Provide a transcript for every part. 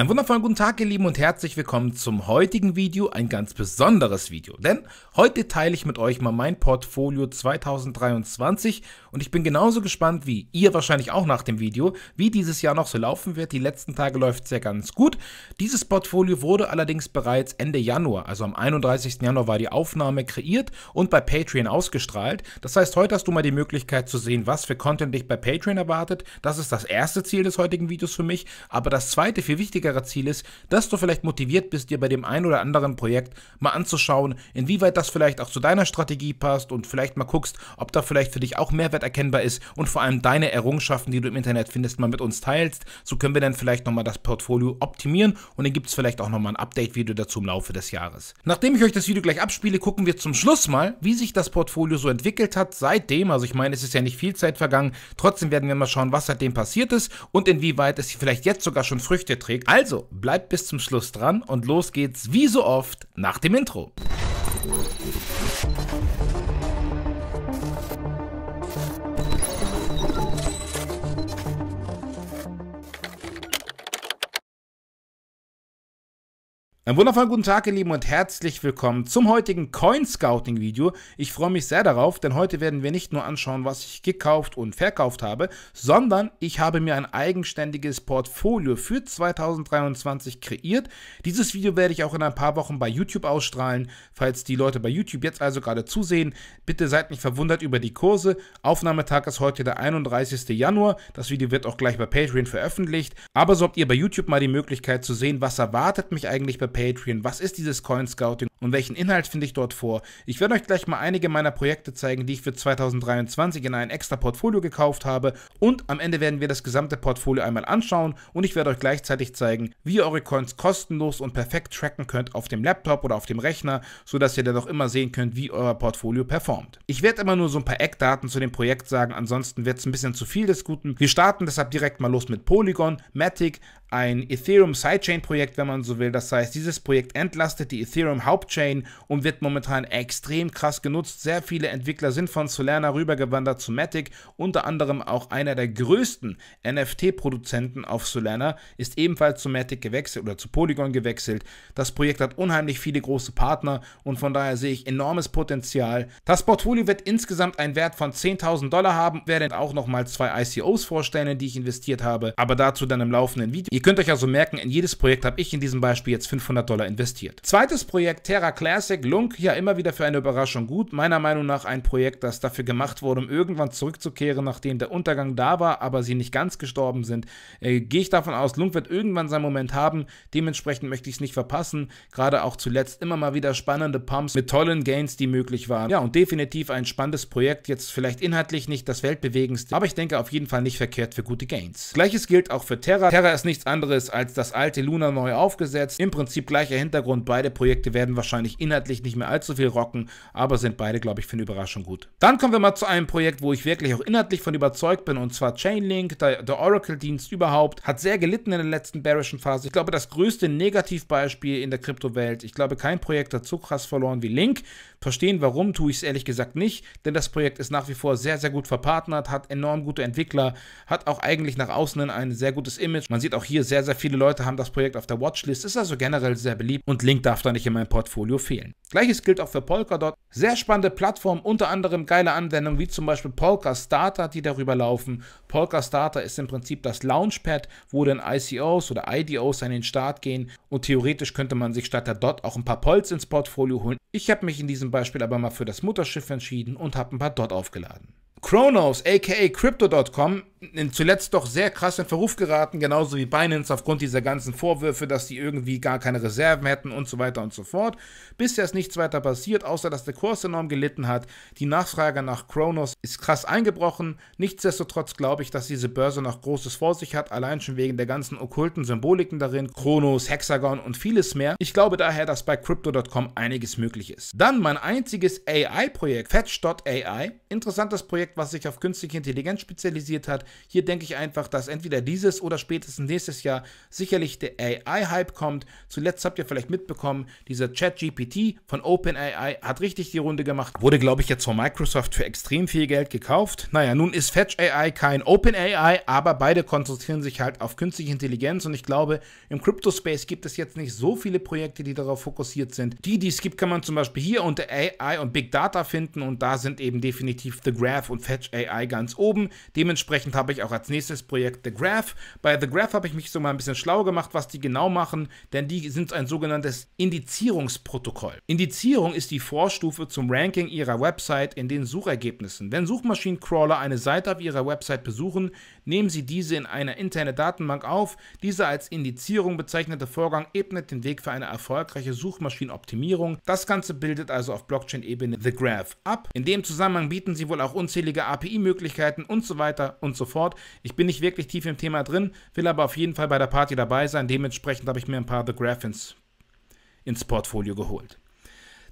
Einen wundervollen guten Tag, ihr Lieben, und herzlich willkommen zum heutigen Video, ein ganz besonderes Video. Denn heute teile ich mit euch mal mein Portfolio 2023 und ich bin genauso gespannt wie ihr wahrscheinlich auch nach dem Video, wie dieses Jahr noch so laufen wird. Die letzten Tage läuft es ja ganz gut. Dieses Portfolio wurde allerdings bereits Ende Januar, also am 31. Januar war die Aufnahme kreiert und bei Patreon ausgestrahlt. Das heißt, heute hast du mal die Möglichkeit zu sehen, was für Content dich bei Patreon erwartet. Das ist das erste Ziel des heutigen Videos für mich, aber das zweite, viel wichtiger späterer Ziel ist, dass du vielleicht motiviert bist, dir bei dem einen oder anderen Projekt mal anzuschauen, inwieweit das vielleicht auch zu deiner Strategie passt und vielleicht mal guckst, ob da vielleicht für dich auch Mehrwert erkennbar ist und vor allem deine Errungenschaften, die du im Internet findest, mal mit uns teilst. So können wir dann vielleicht nochmal das Portfolio optimieren und dann gibt es vielleicht auch nochmal ein Update-Video dazu im Laufe des Jahres. Nachdem ich euch das Video gleich abspiele, gucken wir zum Schluss mal, wie sich das Portfolio so entwickelt hat seitdem. Also ich meine, es ist ja nicht viel Zeit vergangen. Trotzdem werden wir mal schauen, was seitdem passiert ist und inwieweit es vielleicht jetzt sogar schon Früchte trägt. Also also bleibt bis zum Schluss dran und los geht's wie so oft nach dem Intro. Einen wundervollen guten Tag, ihr Lieben, und herzlich willkommen zum heutigen Coin-Scouting-Video. Ich freue mich sehr darauf, denn heute werden wir nicht nur anschauen, was ich gekauft und verkauft habe, sondern ich habe mir ein eigenständiges Portfolio für 2023 kreiert. Dieses Video werde ich auch in ein paar Wochen bei YouTube ausstrahlen. Falls die Leute bei YouTube jetzt also gerade zusehen, bitte seid nicht verwundert über die Kurse. Aufnahmetag ist heute der 31. Januar. Das Video wird auch gleich bei Patreon veröffentlicht. Aber so habt ihr bei YouTube mal die Möglichkeit zu sehen, was erwartet mich eigentlich bei Patreon Patreon. Was ist dieses Coin Scouting und welchen Inhalt finde ich dort vor. Ich werde euch gleich mal einige meiner Projekte zeigen, die ich für 2023 in ein extra Portfolio gekauft habe und am Ende werden wir das gesamte Portfolio einmal anschauen und ich werde euch gleichzeitig zeigen, wie ihr eure Coins kostenlos und perfekt tracken könnt auf dem Laptop oder auf dem Rechner, sodass ihr dann auch immer sehen könnt, wie euer Portfolio performt. Ich werde immer nur so ein paar Eckdaten zu dem Projekt sagen, ansonsten wird es ein bisschen zu viel des Guten. Wir starten deshalb direkt mal los mit Polygon, Matic, ein Ethereum Sidechain Projekt, wenn man so will. Das heißt, dieses Projekt entlastet die Ethereum Haupt Blockchain und wird momentan extrem krass genutzt. Sehr viele Entwickler sind von Solana rübergewandert zu Matic. Unter anderem auch einer der größten NFT-Produzenten auf Solana ist ebenfalls zu Matic gewechselt oder zu Polygon gewechselt. Das Projekt hat unheimlich viele große Partner und von daher sehe ich enormes Potenzial. Das Portfolio wird insgesamt einen Wert von 10.000 Dollar haben, werde auch nochmal zwei ICOs vorstellen, in die ich investiert habe, aber dazu dann im laufenden Video. Ihr könnt euch also merken, in jedes Projekt habe ich in diesem Beispiel jetzt 500 Dollar investiert. Zweites Projekt, Terra Terra Classic, Lunk, ja immer wieder für eine Überraschung gut. Meiner Meinung nach ein Projekt, das dafür gemacht wurde, um irgendwann zurückzukehren, nachdem der Untergang da war, aber sie nicht ganz gestorben sind. Äh, Gehe ich davon aus, Lunk wird irgendwann seinen Moment haben. Dementsprechend möchte ich es nicht verpassen. Gerade auch zuletzt immer mal wieder spannende Pumps mit tollen Gains, die möglich waren. Ja, und definitiv ein spannendes Projekt. Jetzt vielleicht inhaltlich nicht das weltbewegendste, aber ich denke auf jeden Fall nicht verkehrt für gute Gains. Gleiches gilt auch für Terra. Terra ist nichts anderes als das alte Luna neu aufgesetzt. Im Prinzip gleicher Hintergrund. Beide Projekte werden wahrscheinlich wahrscheinlich inhaltlich nicht mehr allzu viel rocken, aber sind beide, glaube ich, für eine Überraschung gut. Dann kommen wir mal zu einem Projekt, wo ich wirklich auch inhaltlich von überzeugt bin, und zwar Chainlink, der, der Oracle-Dienst überhaupt, hat sehr gelitten in der letzten bearischen Phase. Ich glaube, das größte Negativbeispiel in der Kryptowelt. Ich glaube, kein Projekt hat so krass verloren wie Link. Verstehen, warum, tue ich es ehrlich gesagt nicht, denn das Projekt ist nach wie vor sehr, sehr gut verpartnert, hat enorm gute Entwickler, hat auch eigentlich nach außen hin ein sehr gutes Image. Man sieht auch hier, sehr, sehr viele Leute haben das Projekt auf der Watchlist, ist also generell sehr beliebt und Link darf da nicht in mein Portfolio Portfolio fehlen. Gleiches gilt auch für Polkadot. Sehr spannende Plattform, unter anderem geile Anwendungen wie zum Beispiel Polka Starter, die darüber laufen. Polka Starter ist im Prinzip das Launchpad, wo dann ICOs oder IDOs an den Start gehen und theoretisch könnte man sich statt der Dot auch ein paar Polls ins Portfolio holen. Ich habe mich in diesem Beispiel aber mal für das Mutterschiff entschieden und habe ein paar Dot aufgeladen. Kronos, aka Crypto.com, zuletzt doch sehr krass in Verruf geraten, genauso wie Binance aufgrund dieser ganzen Vorwürfe, dass die irgendwie gar keine Reserven hätten und so weiter und so fort. Bisher ist nichts weiter passiert, außer dass der Kurs enorm gelitten hat. Die Nachfrage nach Kronos ist krass eingebrochen. Nichtsdestotrotz glaube ich, dass diese Börse noch Großes vor sich hat, allein schon wegen der ganzen okkulten Symboliken darin, Kronos, Hexagon und vieles mehr. Ich glaube daher, dass bei Crypto.com einiges möglich ist. Dann mein einziges AI-Projekt, Fetch.ai. Interessantes Projekt, was sich auf künstliche Intelligenz spezialisiert hat hier denke ich einfach, dass entweder dieses oder spätestens nächstes Jahr sicherlich der AI-Hype kommt. Zuletzt habt ihr vielleicht mitbekommen, dieser ChatGPT von OpenAI hat richtig die Runde gemacht. Wurde, glaube ich, jetzt von Microsoft für extrem viel Geld gekauft. Naja, nun ist FetchAI kein OpenAI, aber beide konzentrieren sich halt auf künstliche Intelligenz und ich glaube, im Crypto-Space gibt es jetzt nicht so viele Projekte, die darauf fokussiert sind. Die, die es gibt, kann man zum Beispiel hier unter AI und Big Data finden und da sind eben definitiv The Graph und FetchAI ganz oben. Dementsprechend habe ich auch als nächstes Projekt The Graph. Bei The Graph habe ich mich so mal ein bisschen schlau gemacht, was die genau machen, denn die sind ein sogenanntes Indizierungsprotokoll. Indizierung ist die Vorstufe zum Ranking ihrer Website in den Suchergebnissen. Wenn Suchmaschinencrawler eine Seite auf ihrer Website besuchen, nehmen Sie diese in eine interne Datenbank auf. Dieser als Indizierung bezeichnete Vorgang ebnet den Weg für eine erfolgreiche Suchmaschinenoptimierung. Das Ganze bildet also auf Blockchain-Ebene The Graph ab. In dem Zusammenhang bieten sie wohl auch unzählige API-Möglichkeiten und so weiter und so fort. Ich bin nicht wirklich tief im Thema drin, will aber auf jeden Fall bei der Party dabei sein. Dementsprechend habe ich mir ein paar The Graphins ins Portfolio geholt.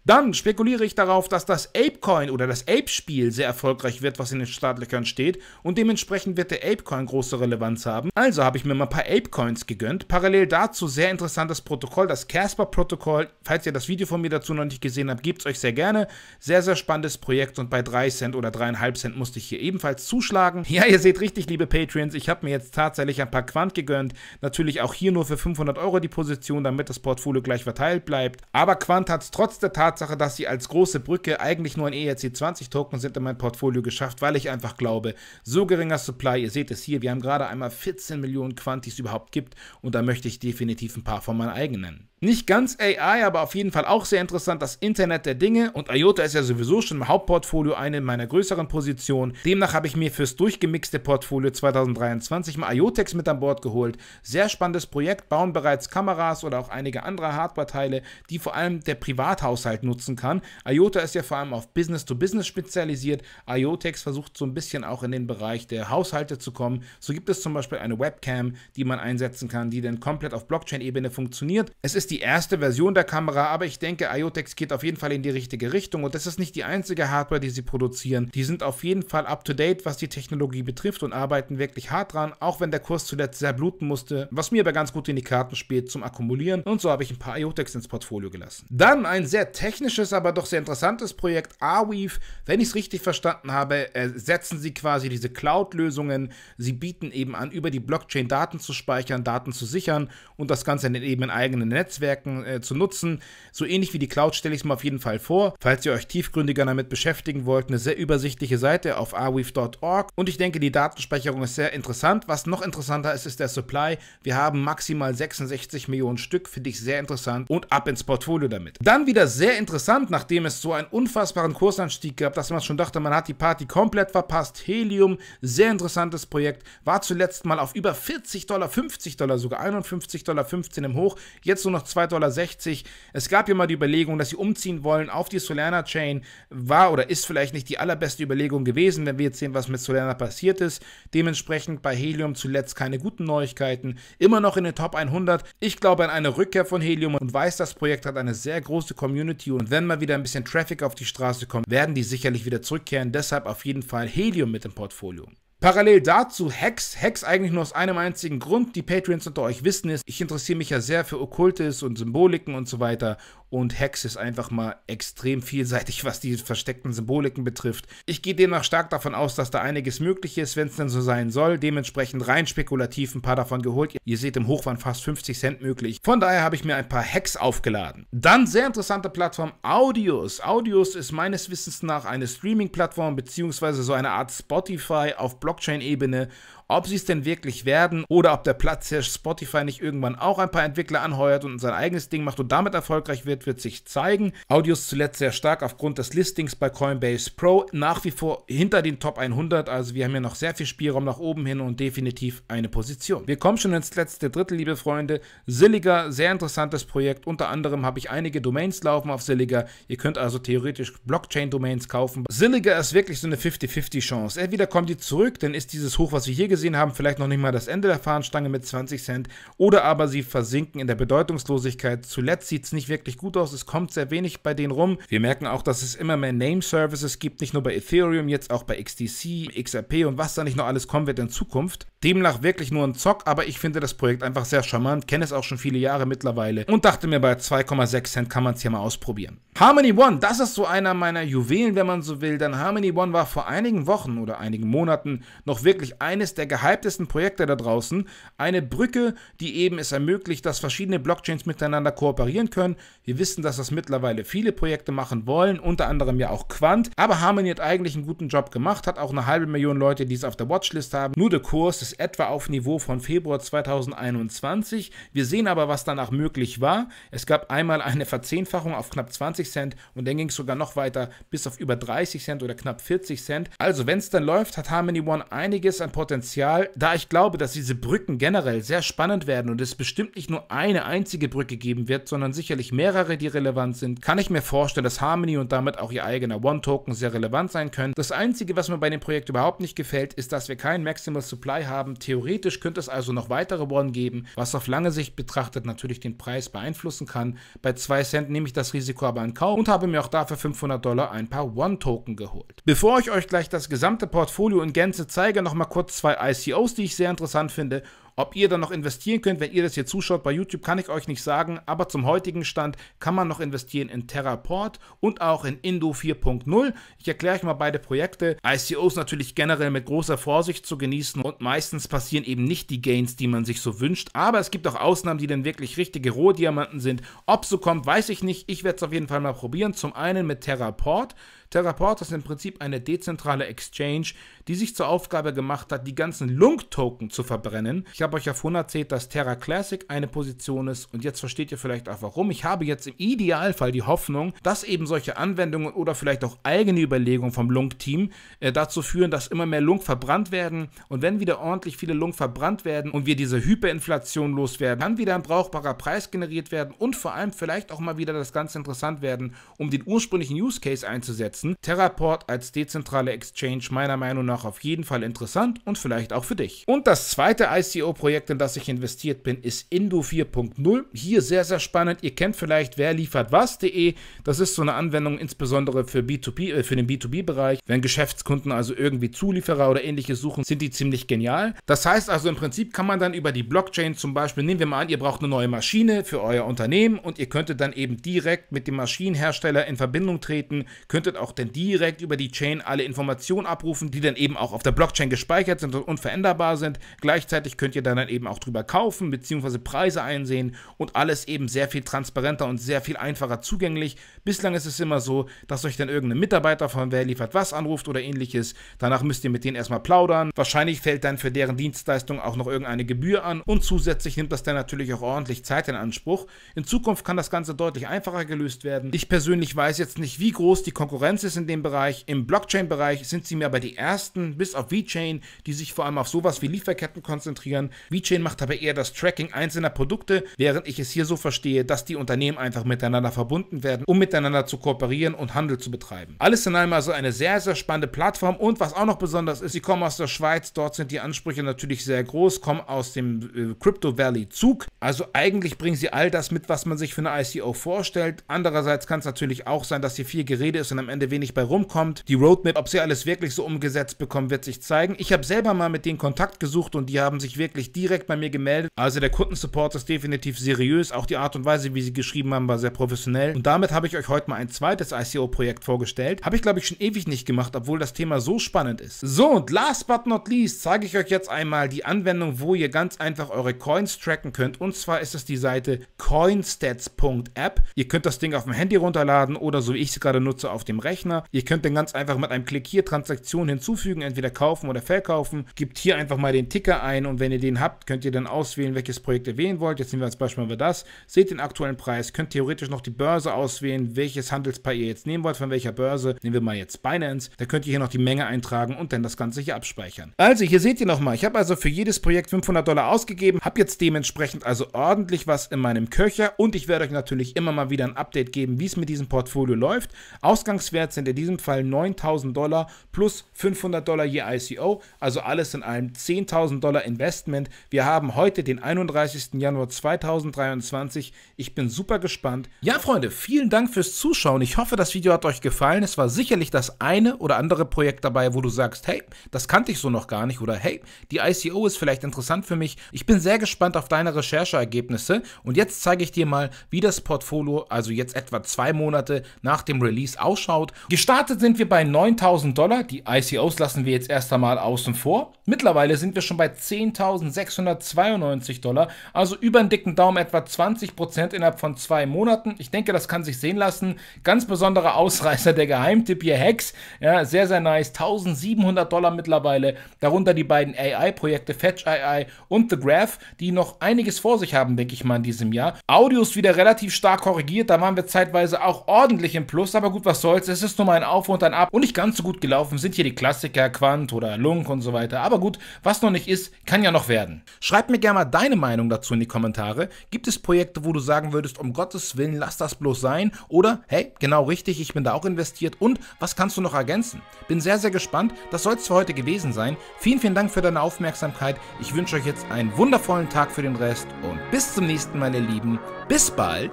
Dann spekuliere ich darauf, dass das Apecoin oder das Ape-Spiel sehr erfolgreich wird, was in den Startlöchern steht, und dementsprechend wird der Apecoin große Relevanz haben. Also habe ich mir mal ein paar Apecoins gegönnt. Parallel dazu sehr interessantes Protokoll, das Casper-Protokoll. Falls ihr das Video von mir dazu noch nicht gesehen habt, gebt es euch sehr gerne. Sehr, sehr spannendes Projekt und bei 3 Cent oder 3,5 Cent musste ich hier ebenfalls zuschlagen. Ja, ihr seht richtig, liebe Patreons, ich habe mir jetzt tatsächlich ein paar Quant gegönnt. Natürlich auch hier nur für 500 Euro die Position, damit das Portfolio gleich verteilt bleibt. Aber Quant hat es trotz der Tatsache Tatsache, dass sie als große Brücke eigentlich nur ein ERC20-Token sind in mein Portfolio geschafft, weil ich einfach glaube, so geringer Supply, ihr seht es hier, wir haben gerade einmal 14 Millionen Quantis überhaupt gibt und da möchte ich definitiv ein paar von meinen eigenen nennen. Nicht ganz AI, aber auf jeden Fall auch sehr interessant, das Internet der Dinge und IOTA ist ja sowieso schon im Hauptportfolio eine meiner größeren Positionen. Demnach habe ich mir fürs durchgemixte Portfolio 2023 mal IOTEX mit an Bord geholt. Sehr spannendes Projekt, bauen bereits Kameras oder auch einige andere Hardware-Teile, die vor allem der Privathaushalt nutzen kann. IOTA ist ja vor allem auf Business-to-Business -Business spezialisiert. IOTEX versucht so ein bisschen auch in den Bereich der Haushalte zu kommen. So gibt es zum Beispiel eine Webcam, die man einsetzen kann, die dann komplett auf Blockchain-Ebene funktioniert. Es ist ist die erste Version der Kamera, aber ich denke, IOTEX geht auf jeden Fall in die richtige Richtung und das ist nicht die einzige Hardware, die sie produzieren. Die sind auf jeden Fall up to date, was die Technologie betrifft und arbeiten wirklich hart dran, auch wenn der Kurs zuletzt sehr bluten musste, was mir aber ganz gut in die Karten spielt zum Akkumulieren und so habe ich ein paar IOTEX ins Portfolio gelassen. Dann ein sehr technisches, aber doch sehr interessantes Projekt, Arweave. Wenn ich es richtig verstanden habe, äh, setzen sie quasi diese Cloud-Lösungen, sie bieten eben an, über die Blockchain Daten zu speichern, Daten zu sichern und das Ganze dann eben in eigenen Netzwerken Netzwerken äh, zu nutzen. So ähnlich wie die Cloud stelle ich es mir auf jeden Fall vor. Falls ihr euch tiefgründiger damit beschäftigen wollt, eine sehr übersichtliche Seite auf arweave.org. Und ich denke, die Datenspeicherung ist sehr interessant. Was noch interessanter ist, ist der Supply. Wir haben maximal 66 Millionen Stück, finde ich sehr interessant und ab ins Portfolio damit. Dann wieder sehr interessant, nachdem es so einen unfassbaren Kursanstieg gab, dass man schon dachte, man hat die Party komplett verpasst. Helium, sehr interessantes Projekt, war zuletzt mal auf über 40 Dollar, 50 Dollar, sogar 51 Dollar 15 im Hoch, jetzt nur noch 2,60 Dollar. Es gab ja mal die Überlegung, dass sie umziehen wollen auf die Solana-Chain. War oder ist vielleicht nicht die allerbeste Überlegung gewesen, wenn wir jetzt sehen, was mit Solana passiert ist. Dementsprechend bei Helium zuletzt keine guten Neuigkeiten. Immer noch in den Top 100. Ich glaube an eine Rückkehr von Helium und weiß, das Projekt hat eine sehr große Community. Und wenn mal wieder ein bisschen Traffic auf die Straße kommt, werden die sicherlich wieder zurückkehren. Deshalb auf jeden Fall Helium mit im Portfolio. Parallel dazu Hacks. Hacks eigentlich nur aus einem einzigen Grund. Die Patreons unter euch wissen es. Ich interessiere mich ja sehr für Okkultes und Symboliken und so weiter und Hex ist einfach mal extrem vielseitig, was die versteckten Symboliken betrifft. Ich gehe demnach stark davon aus, dass da einiges möglich ist, wenn es denn so sein soll. Dementsprechend rein spekulativ ein paar davon geholt. Ihr seht im Hochwand fast 50 Cent möglich. Von daher habe ich mir ein paar Hex aufgeladen. Dann sehr interessante Plattform Audios. Audios ist meines Wissens nach eine Streaming-Plattform beziehungsweise so eine Art Spotify auf Blockchain-Ebene ob sie es denn wirklich werden oder ob der Platz hier Spotify nicht irgendwann auch ein paar Entwickler anheuert und sein eigenes Ding macht und damit erfolgreich wird, wird sich zeigen. Audios zuletzt sehr stark aufgrund des Listings bei Coinbase Pro nach wie vor hinter den Top 100. Also wir haben hier noch sehr viel Spielraum nach oben hin und definitiv eine Position. Wir kommen schon ins letzte Drittel, liebe Freunde. Silliger, sehr interessantes Projekt. Unter anderem habe ich einige Domains laufen auf Silliger. Ihr könnt also theoretisch Blockchain-Domains kaufen. Silliger ist wirklich so eine 50-50-Chance. Entweder kommt die zurück, dann ist dieses Hoch, was wir hier gesehen gesehen haben vielleicht noch nicht mal das Ende der Fahnenstange mit 20 Cent oder aber sie versinken in der Bedeutungslosigkeit. Zuletzt sieht es nicht wirklich gut aus, es kommt sehr wenig bei denen rum. Wir merken auch, dass es immer mehr Name-Services gibt, nicht nur bei Ethereum, jetzt auch bei XTC, XRP und was da nicht noch alles kommen wird in Zukunft. Demnach wirklich nur ein Zock, aber ich finde das Projekt einfach sehr charmant, kenne es auch schon viele Jahre mittlerweile und dachte mir, bei 2,6 Cent kann man es ja mal ausprobieren. Harmony One, das ist so einer meiner Juwelen, wenn man so will, denn Harmony One war vor einigen Wochen oder einigen Monaten noch wirklich eines der gehyptesten Projekte da draußen. Eine Brücke, die eben es ermöglicht, dass verschiedene Blockchains miteinander kooperieren können. Wir wissen, dass das mittlerweile viele Projekte machen wollen, unter anderem ja auch Quant. Aber Harmony hat eigentlich einen guten Job gemacht, hat auch eine halbe Million Leute, die es auf der Watchlist haben. Nur der Kurs ist etwa auf Niveau von Februar 2021. Wir sehen aber, was danach möglich war. Es gab einmal eine Verzehnfachung auf knapp 20 Cent und dann ging es sogar noch weiter bis auf über 30 Cent oder knapp 40 Cent. Also wenn es dann läuft, hat Harmony One einiges an Potenzial Potenzial, da ich glaube, dass diese Brücken generell sehr spannend werden und es bestimmt nicht nur eine einzige Brücke geben wird, sondern sicherlich mehrere, die relevant sind, kann ich mir vorstellen, dass Harmony und damit auch ihr eigener One-Token sehr relevant sein können. Das Einzige, was mir bei dem Projekt überhaupt nicht gefällt, ist, dass wir keinen Maximal Supply haben. Theoretisch könnte es also noch weitere One geben, was auf lange Sicht betrachtet natürlich den Preis beeinflussen kann. Bei 2 Cent nehme ich das Risiko aber in Kauf und habe mir auch dafür 500 Dollar ein paar One-Token geholt. Bevor ich euch gleich das gesamte Portfolio in Gänze zeige, nochmal kurz zwei ICOs, die ich sehr interessant finde. Ob ihr dann noch investieren könnt, wenn ihr das hier zuschaut bei YouTube, kann ich euch nicht sagen, aber zum heutigen Stand kann man noch investieren in Terraport und auch in Indo 4.0. Ich erkläre euch mal beide Projekte. ICOs natürlich generell mit großer Vorsicht zu genießen und meistens passieren eben nicht die Gains, die man sich so wünscht, aber es gibt auch Ausnahmen, die dann wirklich richtige Rohdiamanten sind. Ob so kommt, weiß ich nicht. Ich werde es auf jeden Fall mal probieren. Zum einen mit Terraport. Terraport ist im Prinzip eine dezentrale Exchange, die sich zur Aufgabe gemacht hat, die ganzen lung token zu verbrennen. Ich habe euch ja vorhin erzählt, dass Terra Classic eine Position ist und jetzt versteht ihr vielleicht auch warum. Ich habe jetzt im Idealfall die Hoffnung, dass eben solche Anwendungen oder vielleicht auch eigene Überlegungen vom lung team äh, dazu führen, dass immer mehr Lung verbrannt werden und wenn wieder ordentlich viele Lung verbrannt werden und wir diese Hyperinflation loswerden, kann wieder ein brauchbarer Preis generiert werden und vor allem vielleicht auch mal wieder das Ganze interessant werden, um den ursprünglichen Use Case einzusetzen umsetzen. Terraport als dezentrale Exchange meiner Meinung nach auf jeden Fall interessant und vielleicht auch für dich. Und das zweite ICO-Projekt, in das ich investiert bin, ist Indo 4.0. Hier sehr, sehr spannend. Ihr kennt vielleicht wer was.de. Das ist so eine Anwendung insbesondere für B2B, äh, für den B2B-Bereich. Wenn Geschäftskunden also irgendwie Zulieferer oder ähnliches suchen, sind die ziemlich genial. Das heißt also im Prinzip kann man dann über die Blockchain zum Beispiel, nehmen wir mal an, ihr braucht eine neue Maschine für euer Unternehmen und ihr könntet dann eben direkt mit dem Maschinenhersteller in Verbindung treten, könntet auch auch dann direkt über die Chain alle Informationen abrufen, die dann eben auch auf der Blockchain gespeichert sind und unveränderbar sind. Gleichzeitig könnt ihr dann eben auch drüber kaufen bzw. Preise einsehen und alles eben sehr viel transparenter und sehr viel einfacher zugänglich. Bislang ist es immer so, dass euch dann irgendein Mitarbeiter von Wer liefert was anruft oder ähnliches. Danach müsst ihr mit denen erstmal plaudern. Wahrscheinlich fällt dann für deren Dienstleistung auch noch irgendeine Gebühr an und zusätzlich nimmt das dann natürlich auch ordentlich Zeit in Anspruch. In Zukunft kann das Ganze deutlich einfacher gelöst werden. Ich persönlich weiß jetzt nicht, wie groß die Konkurrenz Consensus in dem Bereich. Im Blockchain-Bereich sind sie mir aber die ersten, bis auf VeChain, die sich vor allem auf sowas wie Lieferketten konzentrieren. VeChain macht aber eher das Tracking einzelner Produkte, während ich es hier so verstehe, dass die Unternehmen einfach miteinander verbunden werden, um miteinander zu kooperieren und Handel zu betreiben. Alles in allem also eine sehr, sehr spannende Plattform und was auch noch besonders ist, sie kommen aus der Schweiz, dort sind die Ansprüche natürlich sehr groß, kommen aus dem äh, Crypto Valley Zug. Also eigentlich bringen sie all das mit, was man sich für eine ICO vorstellt. Andererseits kann es natürlich auch sein, dass hier viel Gerede ist und am Ende wenig bei rumkommt. Die Roadmap, ob sie alles wirklich so umgesetzt bekommen, wird sich zeigen. Ich habe selber mal mit denen Kontakt gesucht und die haben sich wirklich direkt bei mir gemeldet. Also der Kundensupport ist definitiv seriös. Auch die Art und Weise, wie sie geschrieben haben, war sehr professionell. Und damit habe ich euch heute mal ein zweites ICO-Projekt vorgestellt. Habe ich, glaube ich, schon ewig nicht gemacht, obwohl das Thema so spannend ist. So, und last but not least zeige ich euch jetzt einmal die Anwendung, wo ihr ganz einfach eure Coins tracken könnt. Und zwar ist es die Seite coinstats.app. Ihr könnt das Ding auf dem Handy runterladen oder so wie ich es gerade nutze, auf dem Rechner. Rechner. Ihr könnt dann ganz einfach mit einem Klick hier Transaktionen hinzufügen, entweder kaufen oder verkaufen. Gebt hier einfach mal den Ticker ein und wenn ihr den habt, könnt ihr dann auswählen, welches Projekt ihr wählen wollt. Jetzt nehmen wir als Beispiel mal das. Seht den aktuellen Preis, könnt theoretisch noch die Börse auswählen, welches Handelspaar ihr jetzt nehmen wollt, von welcher Börse. Nehmen wir mal jetzt Binance. Da könnt ihr hier noch die Menge eintragen und dann das Ganze hier abspeichern. Also hier seht ihr nochmal, ich habe also für jedes Projekt 500 Dollar ausgegeben, habe jetzt dementsprechend also ordentlich was in meinem Köcher und ich werde euch natürlich immer mal wieder ein Update geben, wie es mit diesem Portfolio läuft. Ausgangswert Mehrwert sind in diesem Fall 9000 Dollar plus 500 Dollar je ICO, also alles in einem 10.000 Dollar Investment. Wir haben heute den 31. Januar 2023. Ich bin super gespannt. Ja, Freunde, vielen Dank fürs Zuschauen. Ich hoffe, das Video hat euch gefallen. Es war sicherlich das eine oder andere Projekt dabei, wo du sagst, hey, das kannte ich so noch gar nicht oder hey, die ICO ist vielleicht interessant für mich. Ich bin sehr gespannt auf deine Rechercheergebnisse und jetzt zeige ich dir mal, wie das Portfolio, also jetzt etwa zwei Monate nach dem Release ausschaut aufgebaut. Gestartet sind wir bei 9000 Dollar, die ICOs lassen wir jetzt erst einmal außen vor. Mittlerweile sind wir schon bei 10.692 Dollar, also über den dicken Daumen etwa 20% innerhalb von zwei Monaten. Ich denke, das kann sich sehen lassen. Ganz besonderer Ausreißer, der Geheimtipp hier, Hex. Ja, sehr, sehr nice. 1700 Dollar mittlerweile, darunter die beiden AI-Projekte Fetch AI und The Graph, die noch einiges vor sich haben, denke ich mal, in diesem Jahr. Audio ist wieder relativ stark korrigiert, da waren wir zeitweise auch ordentlich im Plus, aber gut, was soll's, es ist nur mal ein Auf und ein Ab und nicht ganz so gut gelaufen sind hier die Klassiker Quant oder Lunk und so weiter. Aber gut, was noch nicht ist, kann ja noch werden. Schreib mir gerne mal deine Meinung dazu in die Kommentare. Gibt es Projekte, wo du sagen würdest, um Gottes Willen, lass das bloß sein? Oder, hey, genau richtig, ich bin da auch investiert und was kannst du noch ergänzen? Bin sehr, sehr gespannt. Das soll es für heute gewesen sein. Vielen, vielen Dank für deine Aufmerksamkeit. Ich wünsche euch jetzt einen wundervollen Tag für den Rest und bis zum nächsten Mal, ihr Lieben. Bis bald.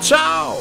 Ciao!